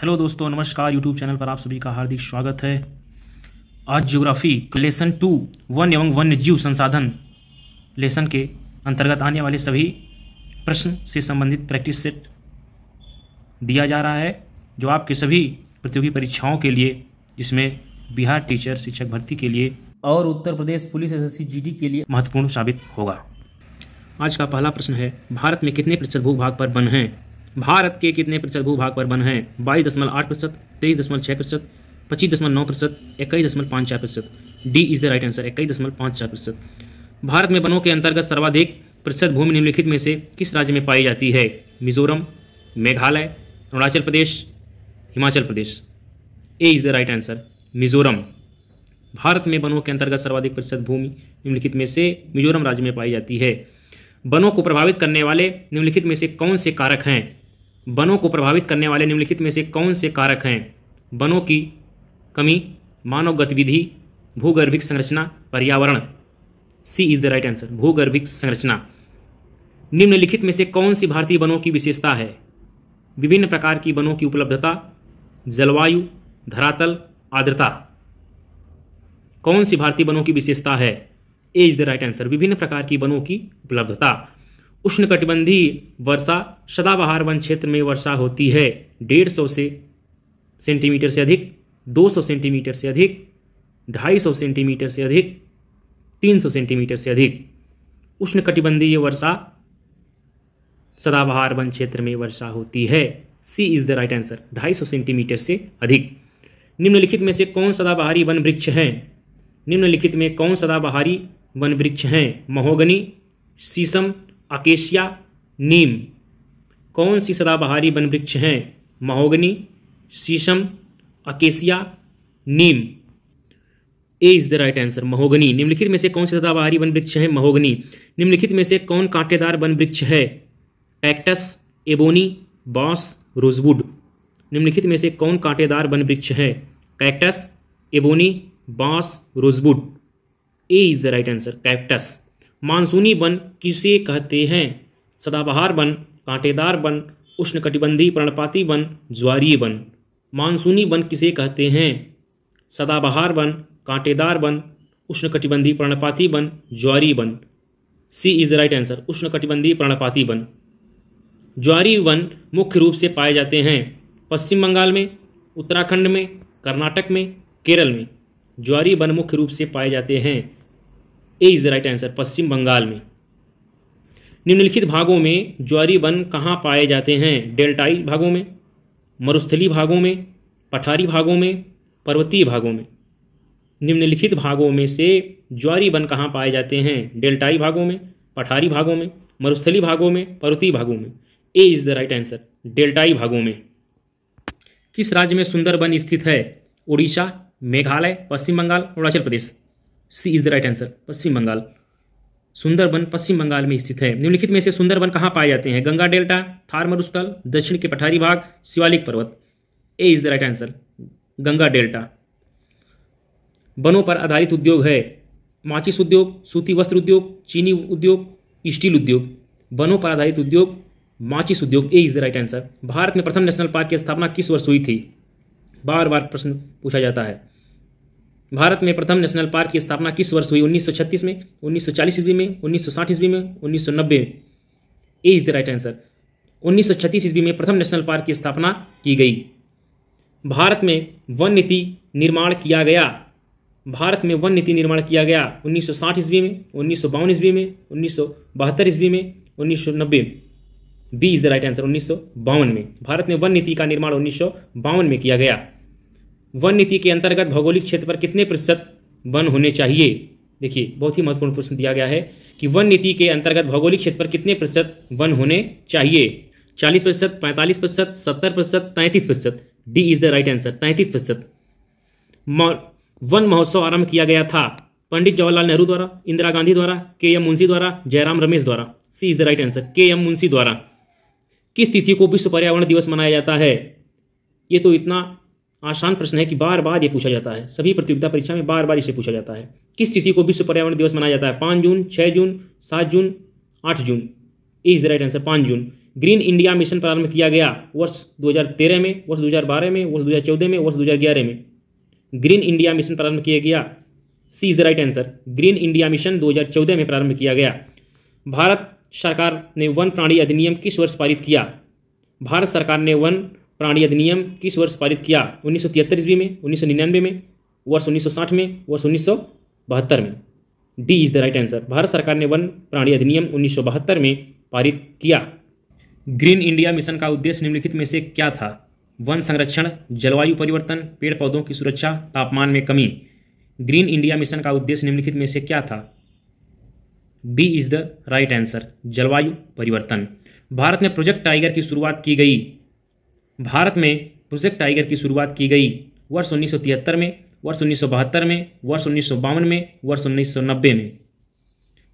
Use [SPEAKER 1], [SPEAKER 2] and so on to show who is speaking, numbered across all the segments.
[SPEAKER 1] hello दोस्तों नमस्कार YouTube channel पर आप सभी का हार्दिक स्वागत है आज ज्योग्राफी लेसन टू वन एवं वन्य जीव संसाधन लेसन के अंतर्गत आने वाले सभी प्रश्न से संबंधित प्रैक्टिस सेट दिया जा रहा है जो आपके सभी प्रतियोगी परीक्षाओं के लिए जिसमें बिहार टीचर शिक्षक भर्ती के लिए और Uttar Pradesh police S S के लिए महत्वपूर्ण साबित होगा आज का पहला प्रश्न है भारत में कितने प्रतिशत भूभाग पर वन हैं भारत के कितने प्रतिशत भूभाग पर वन हैं बाईस दशमलव आठ प्रतिशत तेईस दशमलव छः प्रतिशत पच्चीस दशमलव नौ प्रतिशत इक्कीस दशमलव पाँच चार प्रतिशत D is the right answer इक्कीस दशमलव पाँच चार प्रतिशत भारत में वनों के अंतर्गत सर्वाधिक प्रतिशत भूमि निम्नलिखित में से किस राज्य में पाई जाती है Mizoram Meghalaya Arunachal Pradesh Himachal Pradesh A is the right answer Mizoram Bharat में वनों के अंतर्गत सर्वाधिक प्रतिशत भूमि निम्नलिखित में से मिजोरम राज्य में पाई जाती है वनों को प्रभावित करने वाले निम्नलिखित में से कौन से कारक हैं वनों को प्रभावित करने वाले निम्नलिखित में से कौन से कारक हैं वनों की कमी मानव गतिविधि भूगर्भिक संरचना पर्यावरण C is the right answer भूगर्भिक संरचना निम्नलिखित में से कौन सी भारतीय वनों की विशेषता है विभिन्न प्रकार की वनों की उपलब्धता जलवायु धरातल आर्द्रता कौन सी भारतीय वनों की विशेषता है A is the right answer विभिन्न प्रकार की वनों की उपलब्धता उष्णकटिबंधीय वर्षा सदाबहार वन क्षेत्र में वर्षा होती है डेढ़ सौ से सेंटीमीटर से अधिक दो सौ सेंटीमीटर से अधिक ढाई सौ सेंटीमीटर से अधिक तीन सौ सेंटीमीटर से अधिक उष्णकटिबंधीय वर्षा सदाबहार वन क्षेत्र में वर्षा होती है C is the right answer ढाई सौ सेंटीमीटर से अधिक निम्नलिखित में से कौन सदाबहारी वन वृक्ष हैं निम्नलिखित में कौन सदाबहारी वन वृक्ष हैं महोगनी शीशम अकेशिया नीम कौन सी सदाबहारी वन वृक्ष हैं महोगनी शीशम acacia neem A is the right answer mahogany निम्नलिखित में से कौन सी सदाबहारी वन वृक्ष है महोगनी निम्नलिखित में से कौन कांटेदार वन वृक्ष है कैक्टस एबोनी बॉस रोजवुड निम्नलिखित में से कौन कांटेदार वन वृक्ष है कैक्टस एबोनी बांस rosewood A is the right answer cactus मानसूनी वन किसे कहते हैं सदाबहार वन कांटेदार वन कटिबंधी प्रणपाती वन ज्वारीय वन मानसूनी वन किसे कहते हैं सदाबहार वन कांटेदार वन कटिबंधी प्रणपाती वन ज्वारीय वन C is the right answer उष्णकटिबंधी प्रणपाती वन ज्वारी वन मुख्य रूप से पाए जाते हैं पश्चिम बंगाल में उत्तराखंड में कर्नाटक में केरल में ज्वारी वन मुख्य रूप से पाए जाते हैं A is the right answer Paschim Bangal में निम्नलिखित भागों में ज्वारी वन कहाँ पाए जाते हैं डेल्टाई भागों में मरुस्थली भागों में पठारी भागों में पर्वतीय भागों में निम्नलिखित भागों में से ज्वारी वन कहाँ पाए जाते हैं डेल्टाई भागों में पठारी भागों में मरुस्थली भागों में पर्वतीय भागों में A is the right answer डेल्टाई भागों में किस राज्य में सुंदरबन स्थित है Orissa Meghalaya Paschim Bangal Arunachal Pradesh C is the right answer Paschim Bangal Sundarban Paschim Bangal में स्थित है निम्नलिखित में से सुंदरबन कहाँ पाए जाते हैं गंगा डेल्टा थार मरुस्थल दक्षिण के पठारी भाग शिवालिक पर्वत A is the right answer Ganga delta वनों पर आधारित उद्योग है माचिस उद्योग सूती वस्त्र उद्योग चीनी उद्योग स्टील उद्योग वनों पर आधारित उद्योग माचिस उद्योग A is the right answer Bharat में प्रथम नेशनल पार्क की स्थापना किस वर्ष हुई थी बार बार प्रश्न पूछा जाता है भारत में प्रथम नेशनल पार्क की स्थापना किस वर्ष हुई 1936 में 1940 ईस्वी में 1960 ईस्वी में 1990 में A is the right answer 1936 ईस्वी में प्रथम नेशनल पार्क की स्थापना की गई भारत में वन नीति निर्माण किया गया भारत में वन नीति निर्माण किया गया 1960 ईस्वी में उन्नीस ईस्वी में उन्नीस ईस्वी में उन्नीस नब्बे B is the right answer उन्नीस में भारत में वन नीति का निर्माण उन्नीस में किया गया वन नीति के अंतर्गत भौगोलिक क्षेत्र पर कितने प्रतिशत वन होने चाहिए देखिए बहुत ही महत्वपूर्ण प्रश्न दिया गया है कि वन नीति के अंतर्गत भौगोलिक क्षेत्र पर कितने प्रतिशत वन होने चाहिए चालीस प्रतिशत पैंतालीस प्रतिशत सत्तर प्रतिशत तैंतीस प्रतिशत D is the right answer तैंतीस प्रतिशत वन महोत्सव आरंभ किया गया था पंडित जवाहरलाल नेहरू द्वारा इंदिरा गांधी द्वारा के एम मुंशी द्वारा जयराम रमेश द्वारा C is the right answer K M Munshi द्वारा किस तिथि को विश्व पर्यावरण दिवस मनाया जाता है ये तो इतना आसान प्रश्न है कि बार बार ये पूछा जाता है सभी प्रतियोगिता परीक्षा में बार बार इसे पूछा जाता है किस तिथि को विश्व पर्यावरण दिवस मनाया जाता है पाँच जून छः जून सात जून आठ जून A is the right answer पाँच जून ग्रीन इंडिया मिशन प्रारंभ किया गया वर्ष 2013 में वर्ष 2012 में वर्ष 2014 में वर्ष 2011 में ग्रीन इंडिया मिशन प्रारंभ किया गया C is the right answer green India mission 2014 में प्रारंभ किया गया भारत सरकार ने वन प्राणी अधिनियम किस वर्ष पारित किया भारत सरकार ने वन प्राणी अधिनियम किस वर्ष पारित किया उन्नीस सौ तिहत्तर ईस्वी में उन्नीस सौ निन्यानवे में वर्ष उन्नीस सौ साठ में वर्ष उन्नीस सौ बहत्तर में D is the right answer Bharat सरकार ने वन प्राणी अधिनियम उन्नीस सौ बहत्तर में पारित किया ग्रीन इंडिया मिशन का उद्देश्य निम्नलिखित में से क्या था वन संरक्षण जलवायु परिवर्तन पेड़ पौधों की सुरक्षा तापमान में कमी ग्रीन इंडिया मिशन का उद्देश्य निम्नलिखित में से क्या था B is the right answer जलवायु परिवर्तन भारत में प्रोजेक्ट टाइगर की शुरुआत की गई भारत में प्रोजेक्ट टाइगर की शुरुआत की गई वर्ष उन्नीस में वर्ष उन्नीस में वर्ष उन्नीस में वर्ष उन्नीस में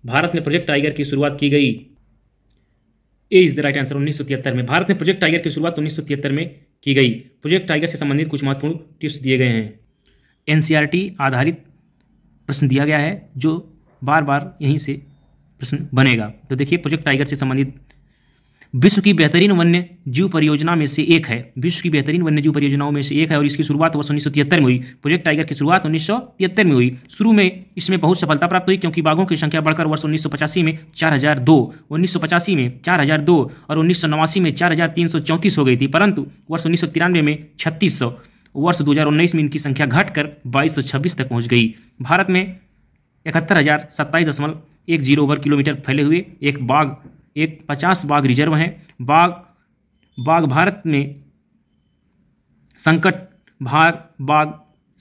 [SPEAKER 1] भारत में प्रोजेक्ट टाइगर की शुरुआत की गई A is the right answer उन्नीस में भारत में प्रोजेक्ट टाइगर की शुरुआत उन्नीस में की गई प्रोजेक्ट टाइगर से संबंधित कुछ महत्वपूर्ण टिप्स दिए गए हैं एन आधारित प्रश्न दिया गया है जो बार बार यहीं से प्रश्न बनेगा तो देखिए प्रोजेक्ट टाइगर से संबंधित विश्व की बेहतरीन वन्य जीव परियोजना में से एक है विश्व की बेहतरीन वन्य जीव परियोजनाओं में से एक है और इसकी शुरुआत वर्ष उन्नीस में हुई प्रोजेक्ट टाइगर की शुरुआत उन्नीस में हुई शुरू में इसमें बहुत सफलता प्राप्त हुई क्योंकि बाघों की संख्या बढ़कर वर्ष उन्नीस में चार हजार दो उन्नीस में चार हजार दो और उन्नीस में चार हजार तीन सौ चौंतीस हो गई थी परंतु वर्ष उन्नीस में छत्तीस सौ वर्ष दो में इनकी संख्या घटकर बाईस तक पहुंच गई भारत में इकहत्तर हजार सत्ताईस दशमलव एक जीरो वर्ग किलोमीटर फैले हुए एक बाघ एक पचास बाघ रिजर्व हैं बाघ बाघ भारत में संकट भार बाघ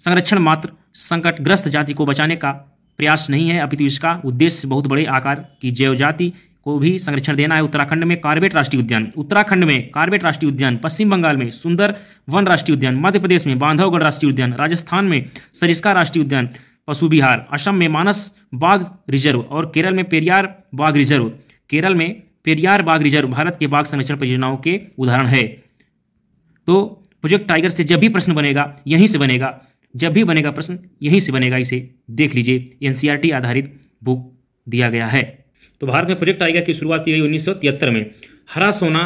[SPEAKER 1] संरक्षण मात्र संकटग्रस्त जाति को बचाने का प्रयास नहीं है अपितु तो इसका उद्देश्य बहुत बड़े आकार की जैव जाति को भी संरक्षण देना है उत्तराखंड में कार्बेट राष्ट्रीय उद्यान उत्तराखंड में कार्बेट राष्ट्रीय उद्यान पश्चिम बंगाल में सुंदर वन राष्ट्रीय उद्यान मध्य प्रदेश में बांधवगढ़ राष्ट्रीय उद्यान राजस्थान में सरिस्का राष्ट्रीय उद्यान पशु बिहार असम में मानस बाघ रिजर्व और केरल में पेरियार बाघ रिजर्व केरल में पेरियार बाघ रिजर्व भारत के बाघ संरक्षण परियोजनाओं के उदाहरण है तो प्रोजेक्ट टाइगर से जब भी प्रश्न बनेगा यहीं से बनेगा जब भी बनेगा प्रश्न यहीं से बनेगा इसे देख लीजिए एनसीईआरटी आधारित बुक दिया गया है तो भारत में प्रोजेक्ट टाइगर की शुरुआत की गई उन्नीस में हरा सोना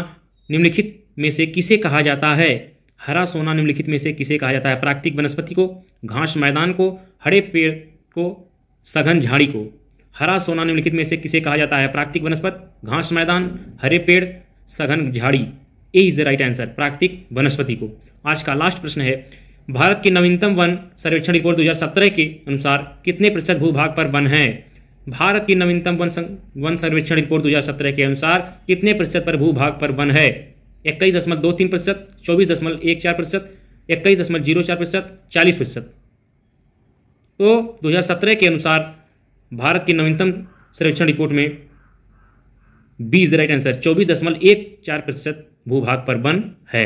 [SPEAKER 1] निम्नलिखित में से किसे कहा जाता है हरा सोना निम्नलिखित में से किसे कहा जाता है प्राकृतिक वनस्पति को घास मैदान को हरे पेड़ को सघन झाड़ी को हरा सोना निम्नलिखित में से किसे कहा जाता है प्राकृतिक वनस्पत घास मैदान हरे पेड़ सघन झाड़ी A is the right answer प्राकृतिक वनस्पति को आज का लास्ट प्रश्न है भारत की नवीनतम वन सर्वेक्षण रिपोर्ट 2017 के अनुसार कितने प्रतिशत भूभाग पर वन है भारत की नवीनतम वन वन सर्वेक्षण रिपोर्ट 2017 के अनुसार कितने प्रतिशत पर भूभाग पर वन है इक्कीस दशमलव दो तीन प्रतिशत चौबीस दशमलव एक चार प्रतिशत इक्कीस दशमलव जीरो चार प्रतिशत चालीस प्रतिशत तो 2017 के अनुसार भारत की नवीनतम सर्वेक्षण रिपोर्ट में बी इज राइट आंसर चौबीस दशमलव एक चार प्रतिशत भूभाग पर वन है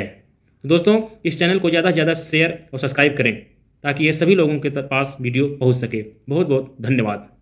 [SPEAKER 1] तो दोस्तों इस चैनल को ज़्यादा से ज़्यादा शेयर और सब्सक्राइब करें ताकि ये सभी लोगों के पास वीडियो पहुंच सके बहुत बहुत धन्यवाद